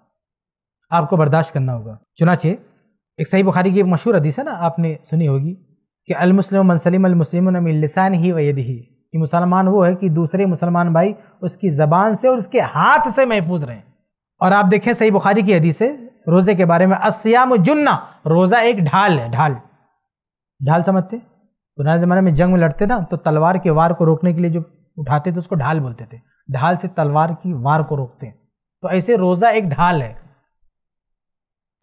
आपको बर्दाश्त करना होगा चुनाचे एक सही बुखारी की एक मशहूर हदीस है ना आपने सुनी होगी कि अलमुस्लिम मनसलिम अलमुस्लिम लसान ही वैद ही कि मुसलमान वो है कि दूसरे मुसलमान भाई उसकी ज़बान से और उसके हाथ से महफूज रहें और आप देखें सही बुखारी की हदीस है रोज़े के बारे में असयाम जुन्ना रोज़ा एक ढाल है ढाल ढाल समझते पुराने ज़माने में जंग में लड़ते ना तो तलवार के वार को रोकने के लिए जो उठाते थे उसको ढाल बोलते थे ढाल से तलवार की वार को रोकते हैं तो ऐसे रोज़ा एक ढाल है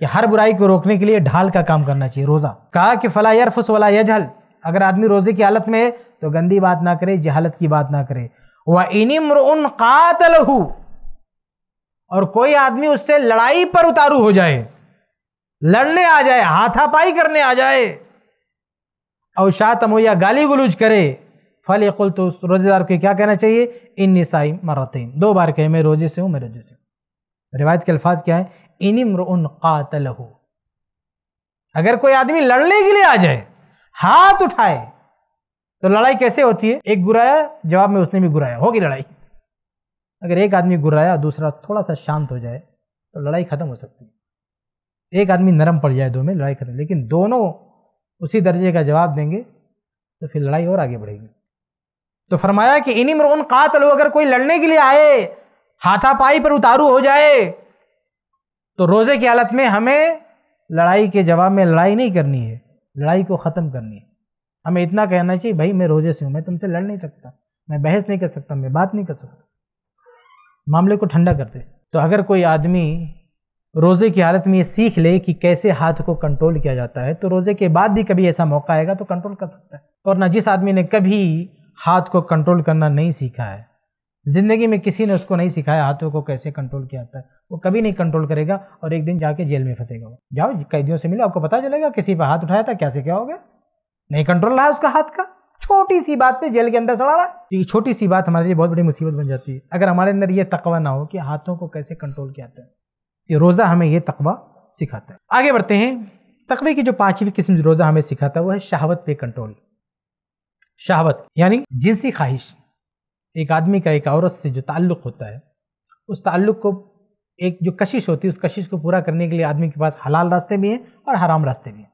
कि हर बुराई को रोकने के लिए ढाल का काम करना चाहिए रोज़ा कहा कि फला यरफुस वाला यजहल अगर आदमी रोज़े की हालत में है तो गंदी बात ना करे जहालत की बात ना करे वह इनिम्र उन कातलहू और कोई आदमी उससे लड़ाई पर उतारू हो जाए लड़ने आ जाए हाथापाई करने आ जाए और शातम या गाली गुलूज करे फल कुल तो रोजेदार को क्या कहना चाहिए इन निसाई मरतन दो बार कहे मैं रोजे से हूँ मैं रोजे से हूँ रिवायत के अल्फाज क्या है इन उन कातल अगर कोई आदमी लड़ने के लिए आ जाए हाथ उठाए तो लड़ाई कैसे होती है एक गुराया जवाब में उसने भी गुराया होगी लड़ाई अगर एक आदमी गुर्राया दूसरा थोड़ा सा शांत हो जाए तो लड़ाई खत्म हो सकती है एक आदमी नरम पड़ जाए दो में लड़ाई खत्म लेकिन दोनों उसी दर्जे का जवाब देंगे तो फिर लड़ाई और आगे बढ़ेगी तो फरमाया कि इनिम उन कातलो अगर कोई लड़ने के लिए आए हाथापाई पर उतारू हो जाए तो रोज़े की हालत में हमें लड़ाई के जवाब में लड़ाई नहीं करनी है लड़ाई को ख़त्म करनी है हमें इतना कहना चाहिए भाई मैं रोजे से हूँ मैं तुमसे लड़ नहीं सकता मैं बहस नहीं कर सकता मैं बात नहीं कर सकता मामले को ठंडा कर दे तो अगर कोई आदमी रोज़े की हालत में ये सीख ले कि कैसे हाथ को कंट्रोल किया जाता है तो रोज़े के बाद भी कभी ऐसा मौका आएगा तो कंट्रोल कर सकता है और ना जिस आदमी ने कभी हाथ को कंट्रोल करना नहीं सीखा है ज़िंदगी में किसी ने उसको नहीं सिखाया हाथों को कैसे कंट्रोल किया जाता है वो कभी नहीं कंट्रोल करेगा और एक दिन जाके जेल में फंसेगा वो जाओ कैदियों से मिलो आपको पता चलेगा किसी पर हाथ उठाया था कैसे क्या हो गया नहीं कंट्रोल रहा उसका हाथ का छोटी सी बात पे जेल के अंदर सड़ा रहा है ये छोटी सी बात हमारे लिए बहुत बड़ी मुसीबत बन जाती है अगर हमारे अंदर ये तकवा ना हो कि हाथों को कैसे कंट्रोल किया जाता है ये रोज़ा हमें ये तकवा सिखाता है आगे बढ़ते हैं तकवे की जो पांचवी किस्म रोज़ा हमें सिखाता है वो है शहावत पे कंट्रोल शहावत यानी जिनसी ख्वाहिश एक आदमी का एक औरत से जो ताल्लुक़ होता है उस ताल्लुक़ को एक जो कशिश होती है उस कशिश को पूरा करने के लिए आदमी के पास हलाल रास्ते भी हैं और हराम रास्ते भी हैं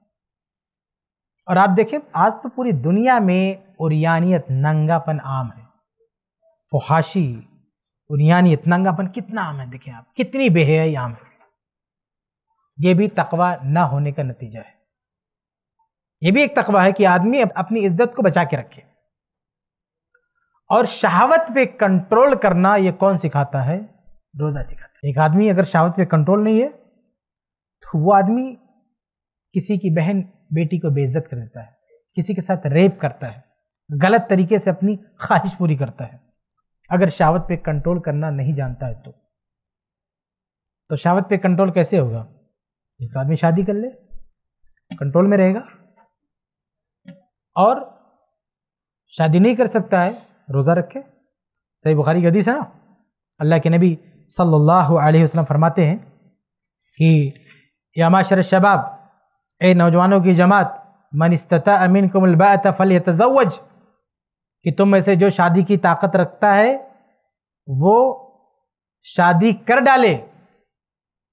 और आप देखें आज तो पूरी दुनिया में उरियानियत नंगापन आम है फुहाशी उरियानियत नंगापन कितना आम है देखें आप कितनी बेहयाई आम है ये भी तकवा ना होने का नतीजा है ये भी एक तकवा है कि आदमी अपनी इज्जत को बचा के रखे और शहावत पे कंट्रोल करना ये कौन सिखाता है रोजा सिखाता है एक आदमी अगर शहावत पे कंट्रोल नहीं है तो वो आदमी किसी की बहन बेटी को बेइज्जत कर देता है किसी के साथ रेप करता है गलत तरीके से अपनी ख्वाहिश पूरी करता है अगर शावत पे कंट्रोल करना नहीं जानता है तो तो शावत पे कंट्रोल कैसे होगा एक आदमी शादी कर ले कंट्रोल में रहेगा और शादी नहीं कर सकता है रोज़ा रखे सही बुखारी गदीस है ना अल्लाह के नबी सल्लल्लाहु अलैहि वसल्लम फरमाते हैं कि यामाशर शबाब ए नौजवानों की जमात मन इस्तः अमीन कुमलबात फल तजवज कि तुम में से जो शादी की ताकत रखता है वो शादी कर डाले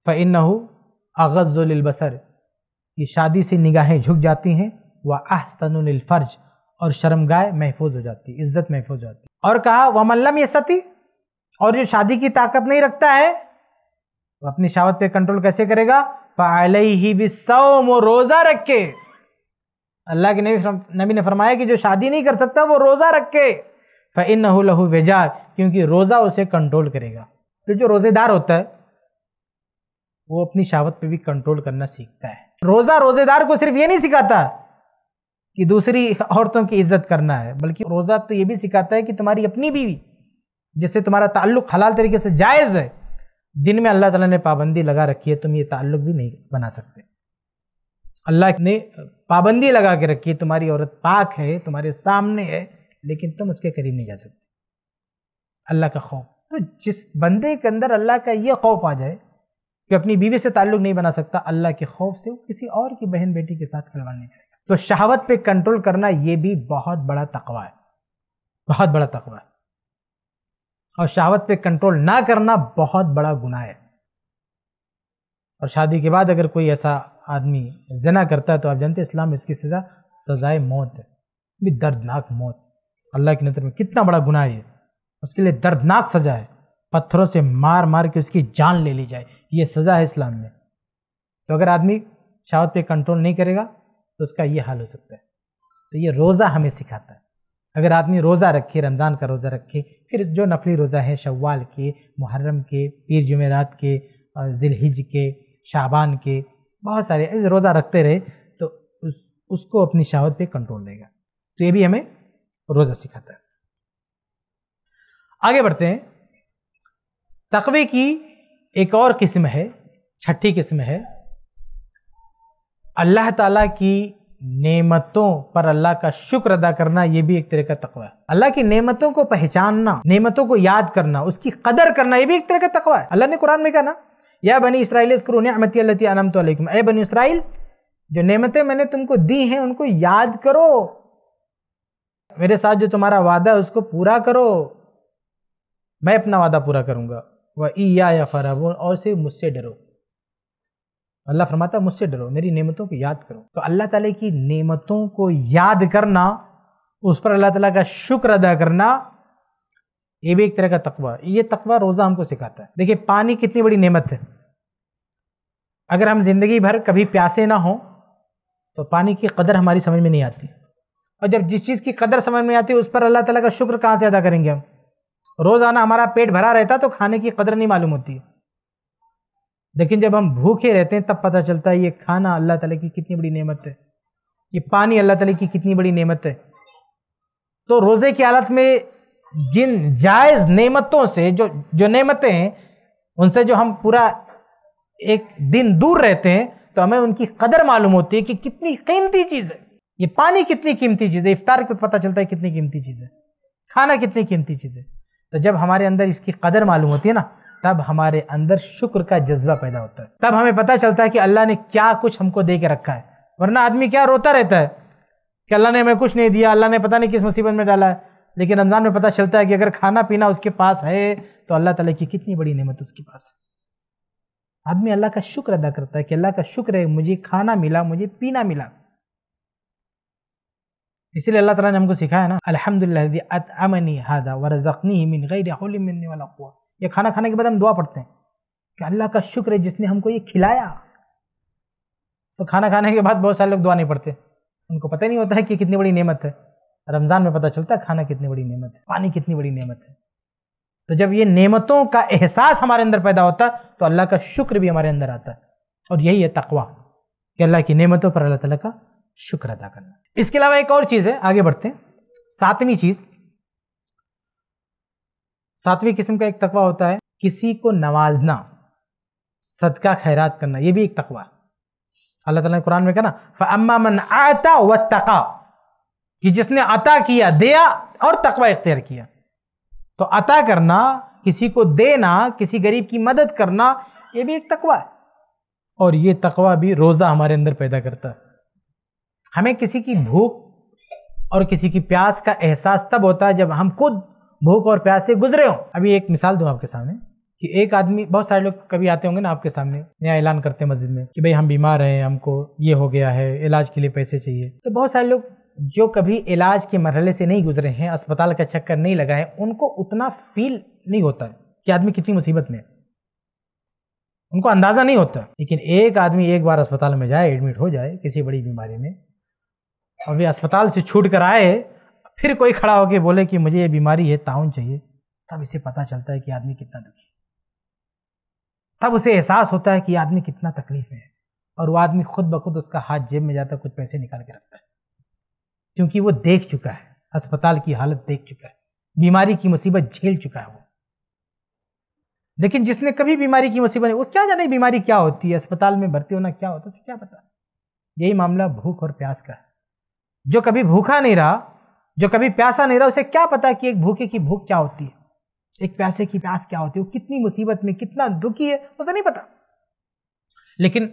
फिन अगज़ुलबसर कि शादी से निगाहें झुक जाती हैं व आहसनफर्ज और शर्मगाह महफूज हो जाती इज्जत महफूज हो जाती और कहा वमल्लम ये सती और जो शादी की ताकत नहीं रखता है तो अपनी शावत पे कंट्रोल कैसे करेगा पाले ही भी सौम रोज़ा रखे अल्लाह के नबी नबी ने फरमाया कि जो शादी नहीं कर सकता वो रोज़ा रखे फ़िन लहू वेजार क्योंकि रोज़ा उसे कंट्रोल करेगा तो जो रोज़ेदार होता है वो अपनी शावत पे भी कंट्रोल करना सीखता है रोज़ा रोज़ेदार को सिर्फ ये नहीं सिखाता कि दूसरी औरतों की इज्जत करना है बल्कि रोज़ा तो ये भी सिखाता है कि तुम्हारी अपनी बीवी जिससे तुम्हारा ताल्लुक हलाल तरीके से जायज़ है दिन में अल्लाह ताला ने पाबंदी लगा रखी है तुम ये ताल्लुक भी नहीं बना सकते अल्लाह ने पाबंदी लगा के रखी है तुम्हारी औरत पाक है तुम्हारे सामने है लेकिन तुम उसके करीब नहीं जा सकते अल्लाह का खौफ तो जिस बंदे के अंदर अल्लाह का ये खौफ आ जाए कि अपनी बीवी से ताल्लुक नहीं बना सकता अल्लाह के खौफ से वो किसी और की बहन बेटी के साथ खिलवाड़ नहीं करेगा तो शहावत पे कंट्रोल करना ये भी बहुत बड़ा तकवा है बहुत बड़ा तकवा है और शहावत पे कंट्रोल ना करना बहुत बड़ा गुनाह है और शादी के बाद अगर कोई ऐसा आदमी जना करता है तो आप जानते इस्लाम में इसकी सज़ा सज़ाए मौत है भी दर्दनाक मौत अल्लाह की नज़र में कितना बड़ा गुनाह है उसके लिए दर्दनाक सज़ा है पत्थरों से मार मार के उसकी जान ले ली जाए ये सज़ा है इस्लाम में तो अगर आदमी शहावत पे कंट्रोल नहीं करेगा तो उसका ये हाल हो सकता है तो ये रोज़ा हमें सिखाता है अगर आदमी रोज़ा रखे रमज़ान का रोज़ा रखे फिर जो नफली रोज़ा है शवाल के मुहर्रम के पीर जुमेरात के जिलहिज के शाबान के बहुत सारे रोज़ा रखते रहे तो उस, उसको अपनी शहावत पे कंट्रोल देगा तो ये भी हमें रोज़ा सिखाता है आगे बढ़ते हैं तकवे की एक और किस्म है छठी किस्म है अल्लाह ताला की नेमतों पर अल्लाह का शुक्र अदा करना ये भी एक तरह का तकवा है अल्लाह की नेमतों को पहचानना नेमतों को याद करना उसकी कदर करना ये भी एक तरह का तकवा है अल्लाह ने कुरान में कहा ना या बनी इसराइल अमती ए बनी इसराइल जो नेमतें मैंने तुमको दी हैं उनको याद करो मेरे साथ जो तुम्हारा वादा है उसको पूरा करो मैं अपना वादा पूरा करूंगा वह ई या फराबून और सिर्फ मुझसे डरो अल्लाह फरमाता मुझसे डरो मेरी नेमतों को याद करो तो अल्लाह ताला की नेमतों को याद करना उस पर अल्लाह ताला का शुक्र अदा करना ये भी एक तरह का तकवा ये तकवा रोज़ा हमको सिखाता है देखिए पानी कितनी बड़ी नेमत है अगर हम ज़िंदगी भर कभी प्यासे ना हों तो पानी की कदर हमारी समझ में नहीं आती और जब जिस चीज़ की कदर समझ में आती है उस पर अल्लाह ताला का शुक्र कहाँ से अदा करेंगे हम रोज़ाना हमारा पेट भरा रहता तो खाने की कदर नहीं मालूम होती है लेकिन जब हम भूखे रहते हैं तब पता चलता है ये खाना अल्लाह ताला की कितनी बड़ी नेमत है ये पानी अल्लाह ताला की कितनी बड़ी नेमत है तो रोज़े की हालत में जिन जायज़ नेमतों से जो जो नेमतें हैं उनसे जो हम पूरा एक दिन दूर रहते हैं तो हमें उनकी कदर मालूम होती है कि कितनी कीमती चीज़ है ये पानी कितनी कीमती चीज़ है इफ्तार को पता चलता है कितनी कीमती चीज़ है खाना कितनी कीमती चीज़ है तो जब हमारे अंदर इसकी कदर मालूम होती है ना तब हमारे अंदर शुक्र का जज्बा पैदा होता है तब हमें पता चलता है कि अल्लाह ने क्या कुछ हमको दे के रखा है वरना आदमी क्या रोता रहता है कि अल्लाह ने हमें कुछ नहीं दिया अल्लाह ने पता नहीं किस मुसीबत में डाला है लेकिन रमज़ान में पता चलता है कि अगर खाना पीना उसके पास है तो अल्लाह ताला की कितनी बड़ी नेमत उसके पास आदमी अल्लाह का शुक्र अदा करता है कि अल्लाह का शुक्र है मुझे खाना मिला मुझे पीना मिला इसीलिए अल्लाह ताला ने हमको सिखाया ना अलहमदिल्ला अमनी हादा वरजनी मिन गई वाला या खाना खाने के बाद हम दुआ पढ़ते हैं कि अल्लाह का शुक्र है जिसने हमको ये खिलाया तो खाना खाने के बाद बहुत सारे लोग दुआ नहीं पढ़ते उनको पता नहीं होता है कि कितनी बड़ी नेमत है रमज़ान में पता चलता है खाना कितनी बड़ी नेमत है पानी कितनी बड़ी नेमत है तो जब ये नेमतों का एहसास हमारे अंदर पैदा होता है तो अल्लाह का शुक्र भी हमारे अंदर आता है और यही है तकवा कि अल्लाह की नेमतों पर अल्लाह तला का शुक्र अदा करना इसके अलावा एक और चीज़ है आगे बढ़ते हैं सातवीं चीज़ सातवीं किस्म का एक तकवा होता है किसी को नवाजना सदका खैरात करना ये भी एक तकवा अल्लाह ताला ने कुरान में कहा ना अम्मा मन आता व तका कि जिसने अता किया दिया और तकवा इख्तियार किया तो अता करना किसी को देना किसी गरीब की मदद करना ये भी एक तकवा है और ये तकवा भी रोज़ा हमारे अंदर पैदा करता है हमें किसी की भूख और किसी की प्यास का एहसास तब होता है जब हम खुद भूख और प्यास से गुजरे हो अभी एक मिसाल दूँ आपके सामने कि एक आदमी बहुत सारे लोग कभी आते होंगे ना आपके सामने नया ऐलान करते हैं मस्जिद में कि भाई हम बीमार हैं हमको ये हो गया है इलाज के लिए पैसे चाहिए तो बहुत सारे लोग जो कभी इलाज के मरहले से नहीं गुजरे हैं अस्पताल का चक्कर नहीं लगाए उनको उतना फील नहीं होता कि आदमी कितनी मुसीबत में उनको अंदाज़ा नहीं होता लेकिन एक आदमी एक बार अस्पताल में जाए एडमिट हो जाए किसी बड़ी बीमारी में और वे अस्पताल से छूट कर आए फिर कोई खड़ा होकर बोले कि मुझे ये बीमारी है ताउन चाहिए तब इसे पता चलता है कि आदमी कितना दुखी तब उसे एहसास होता है कि आदमी कितना तकलीफ में है और वो आदमी खुद ब खुद उसका हाथ जेब में जाता है कुछ पैसे निकाल के रखता है क्योंकि वो देख चुका है अस्पताल की हालत देख चुका है बीमारी की मुसीबत झेल चुका है वो लेकिन जिसने कभी बीमारी की मुसीबत वो क्या जाने बीमारी क्या होती है अस्पताल में भर्ती होना क्या होता है क्या पता यही मामला भूख और प्यास का है जो कभी भूखा नहीं रहा जो कभी प्यासा नहीं रहा उसे क्या पता कि एक भूखे की भूख क्या होती है एक प्यासे की प्यास क्या होती है वो कितनी मुसीबत में कितना दुखी है उसे नहीं पता लेकिन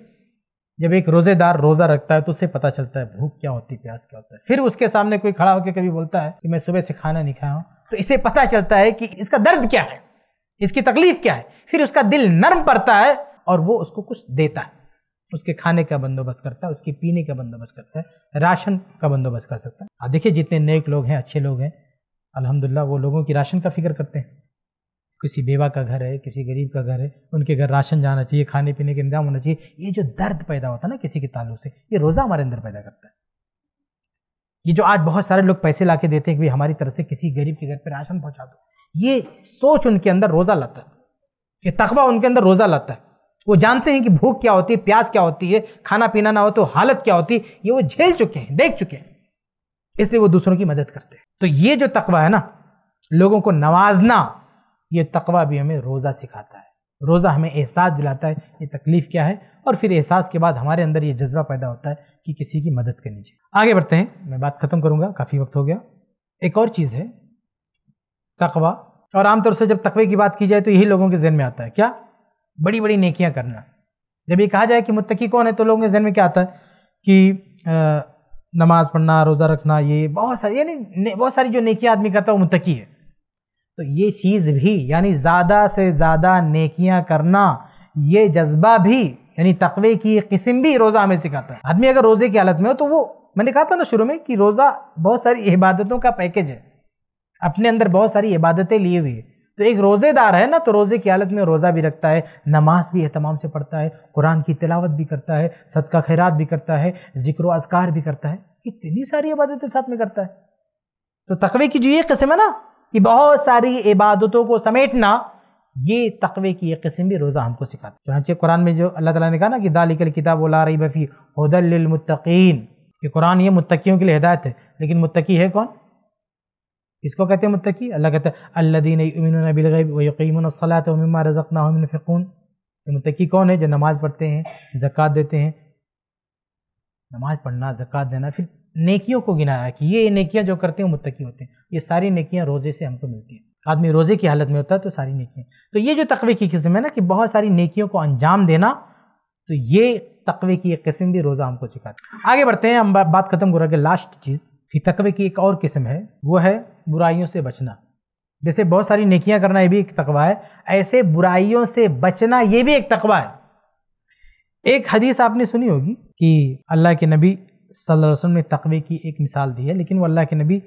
जब एक रोजेदार रोजा रखता है तो उसे पता चलता है भूख क्या होती है प्यास क्या होता है फिर उसके सामने कोई खड़ा होकर कभी बोलता है कि मैं सुबह से खाना नहीं खाया हूं तो इसे पता चलता है कि इसका दर्द क्या है इसकी तकलीफ क्या है फिर उसका दिल नर्म पड़ता है और वो उसको कुछ देता है उसके खाने का बंदोबस्त करता है उसके पीने का बंदोबस्त करता है राशन का बंदोबस्त कर सकता है आप देखिए जितने नेक लोग हैं अच्छे लोग हैं अल्हम्दुलिल्लाह वो लोगों की राशन का फिक्र करते हैं किसी बेवा का घर है किसी गरीब का घर है उनके घर राशन जाना चाहिए खाने पीने का इंतजाम होना चाहिए ये जो दर्द पैदा होता है ना किसी के ताल्लुक से ये रोज़ा हमारे अंदर पैदा करता है ये जो आज बहुत सारे लोग पैसे ला देते हैं कि भाई हमारी तरफ से किसी गरीब के घर पर राशन पहुँचा दो ये सोच उनके अंदर रोज़ा लाता है ये तकबा उनके अंदर रोज़ा लाता है वो जानते हैं कि भूख क्या होती है प्यास क्या होती है खाना पीना ना हो तो हालत क्या होती है ये वो झेल चुके हैं देख चुके हैं इसलिए वो दूसरों की मदद करते हैं तो ये जो तकवा है ना लोगों को नवाजना ये तकवा भी हमें रोज़ा सिखाता है रोज़ा हमें एहसास दिलाता है ये तकलीफ़ क्या है और फिर एहसास के बाद हमारे अंदर ये जज्बा पैदा होता है कि किसी की मदद करनी चाहिए आगे बढ़ते हैं मैं बात ख़त्म करूँगा काफ़ी वक्त हो गया एक और चीज़ है तकवा और आमतौर से जब तकवे की बात की जाए तो यही लोगों के जहन में आता है क्या बड़ी बड़ी नेकियां करना जब ये कहा जाए कि मुत्तकी कौन है तो लोगों के जहन में क्या आता है कि नमाज पढ़ना रोज़ा रखना ये बहुत सारी यानी बहुत सारी जो नेकियां आदमी करता है वो मुत्तकी है तो ये चीज़ भी यानी ज़्यादा से ज़्यादा नेकियां करना ये जज्बा भी यानी तकवे की किस्म भी रोज़ा हमें सिखाता है आदमी अगर रोज़े की हालत में हो तो वो मैंने कहा था ना शुरू में कि रोज़ा बहुत सारी इबादतों का पैकेज है अपने अंदर बहुत सारी इबादतें लिए हुई है तो एक रोज़ेदार है ना तो रोज़े की हालत में रोज़ा भी रखता है नमाज भी एहतमाम से पढ़ता है कुरान की तिलावत भी करता है सदका खैरात भी करता है जिक्र अजकार भी करता है इतनी सारी इबादतें साथ में करता है तो तकवे की जो ये कस्म है ना कि बहुत सारी इबादतों को समेटना ये तकवे की एक किस्म भी रोज़ा हमको सिखाता है चुनाचे कुरान में जो अल्लाह तला ने कहा ना कि दालिकल किताब ला रही बफ़ी हदलमतकीन कि कुरान ये मुतकीयों के लिए हिदायत है लेकिन मुतकी है कौन इसको कहते हैं मुत्तकी अल्लाह कहता है अल्लादीन बिलगैब वकीमसलात मम्मा रज़क़ ये मुत्तकी कौन है जो नमाज़ पढ़ते हैं ज़क़़त देते हैं नमाज़ पढ़ना ज़क़़त देना फिर नेकियों को गिनाया कि ये नेकियां जो करते हैं मुत्तकी होते हैं ये सारी नेकियां रोज़े से हमको मिलती हैं आदमी रोज़े की हालत में होता है तो सारी नेकियां तो ये जो तकवे की किस्म है ना कि बहुत सारी नेकियों को अंजाम देना तो ये तकवे की एक किस्म भी रोज़ा हमको सिखाती आगे बढ़ते हैं हम बात खत्म करेंगे लास्ट चीज़ कि तकवे की एक और किस्म है वो है बुराइयों से बचना जैसे बहुत सारी नेकियां करना ये भी एक तकवा है ऐसे बुराइयों से बचना ये भी एक तकवा है एक हदीस आपने सुनी होगी कि अल्लाह के नबी सल्लल्लाहु अलैहि वसल्लम ने तकवे की एक मिसाल दी है लेकिन वो अल्लाह के नबी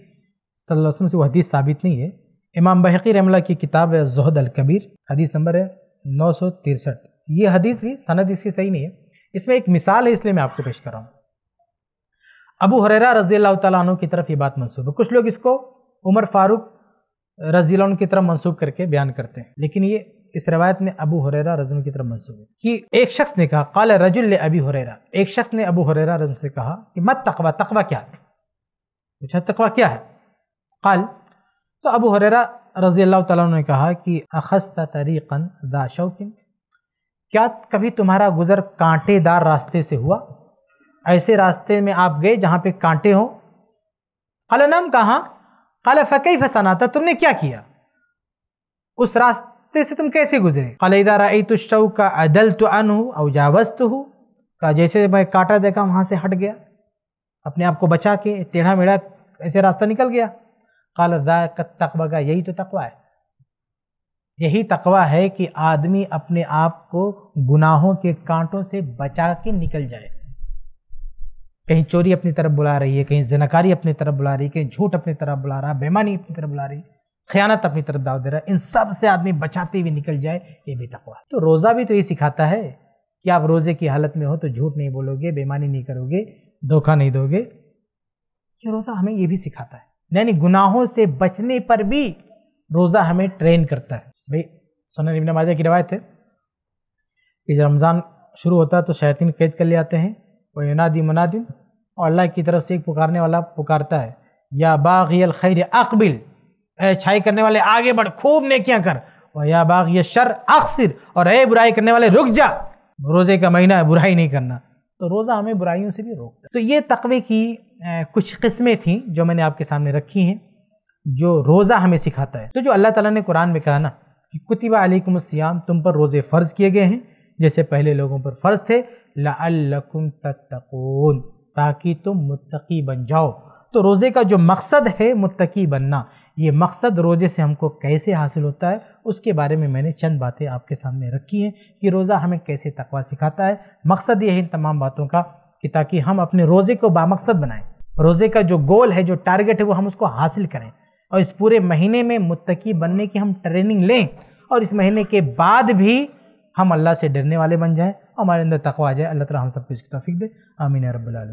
सल्लल्लाहु अलैहि वसल्लम से वो हदीस साबित नहीं है इमाम बहकी रहमला की किताब है जहद अल कबीर हदीस नंबर है नौ सौ तिरसठ ये हदीस भी सनद इसकी सही नहीं है इसमें एक मिसाल है इसलिए मैं आपको पेश कर रहा हूँ अबू हरेरा रजी अल्लाह की तरफ ये बात मनसूब है कुछ लोग इसको उमर फारूक रजी की तरफ मनसूब करके बयान करते हैं लेकिन ये इस रवायत में अबू हुररा रजन की तरफ मनसूब है कि एक शख्स ने कहा काल रजुल अबी हुररा एक शख्स ने अबू हरेरा रजन से कहा कि मत तकवा तकवा क्या है पूछा तकवा क्या है काल तो अबू हरेरा रजी अल्लाह तु ने कहा कि अखस्ता तरीक़न दा शौकिन क्या कभी तुम्हारा गुजर कांटेदार रास्ते से हुआ ऐसे रास्ते में आप गए जहाँ पे कांटे हों कलनम कहाँ कल फ़कई था तुमने क्या किया उस रास्ते से तुम कैसे गुजरे कलदा रई तो शव का अदल तो अन हूँ अवजावस्त हो का जैसे मैं कांटा देखा वहाँ से हट गया अपने आप को बचा के टेढ़ा मेढ़ा ऐसे रास्ता निकल गया कल का का यही तो तकवा है यही तकवा है कि आदमी अपने आप को गुनाहों के कांटों से बचा के निकल जाए कहीं चोरी अपनी तरफ बुला रही है कहीं जनाकारी अपनी तरफ बुला रही है कहीं झूठ अपनी तरफ बुला रहा है बेमानी अपनी तरफ बुला रही है खयानत अपनी तरफ दाव दे रहा है इन सब से आदमी बचाते हुए निकल जाए ये भी तकवा तो रोज़ा भी तो ये सिखाता है कि आप रोज़े की हालत में हो तो झूठ नहीं बोलोगे बेमानी नहीं करोगे धोखा नहीं दोगे ये रोज़ा हमें ये भी सिखाता है यानी गुनाहों से बचने पर भी रोज़ा हमें ट्रेन करता है भाई सोना इबन माजा की रवायत है कि जब रमज़ान शुरू होता है तो शैतिन कैद कर ले आते हैं वो यनादी मनादिन और अल्लाह की तरफ से एक पुकारने वाला पुकारता है या बागियल खैर अकबिल छाई करने वाले आगे बढ़ खूब नेकियां कर और या बाग शर अक्सर और ए बुराई करने वाले रुक जा रोज़े का महीना है बुराई नहीं करना तो रोज़ा हमें बुराइयों से भी रोकता तो ये तकवे की कुछ किस्में थी जो मैंने आपके सामने रखी हैं जो रोज़ा हमें सिखाता है तो जो अल्लाह ताला ने कुरान में कहा ना कि कुतिबा अलीकुम सियाम तुम पर रोज़े फ़र्ज़ किए गए हैं जैसे पहले लोगों पर फ़र्ज़ थे लकुम तत्तकून ताकि तुम मुत्तकी बन जाओ तो रोज़े का जो मकसद है मुत्तकी बनना ये मकसद रोज़े से हमको कैसे हासिल होता है उसके बारे में मैंने चंद बातें आपके सामने रखी हैं कि रोज़ा हमें कैसे तकवा सिखाता है मकसद ये है इन तमाम बातों का कि ताकि हम अपने रोज़े को बामकसद बनाएं रोज़े का जो गोल है जो टारगेट है वो हम उसको हासिल करें और इस पूरे महीने में मुत्तकी बनने की हम ट्रेनिंग लें और इस महीने के बाद भी हम अल्लाह से डरने वाले बन जाएं हमारे अंदर तकवा आ जाए अल्लाह ताला हम सबको इसकी तोफ़ी दे आमीन रब्बुल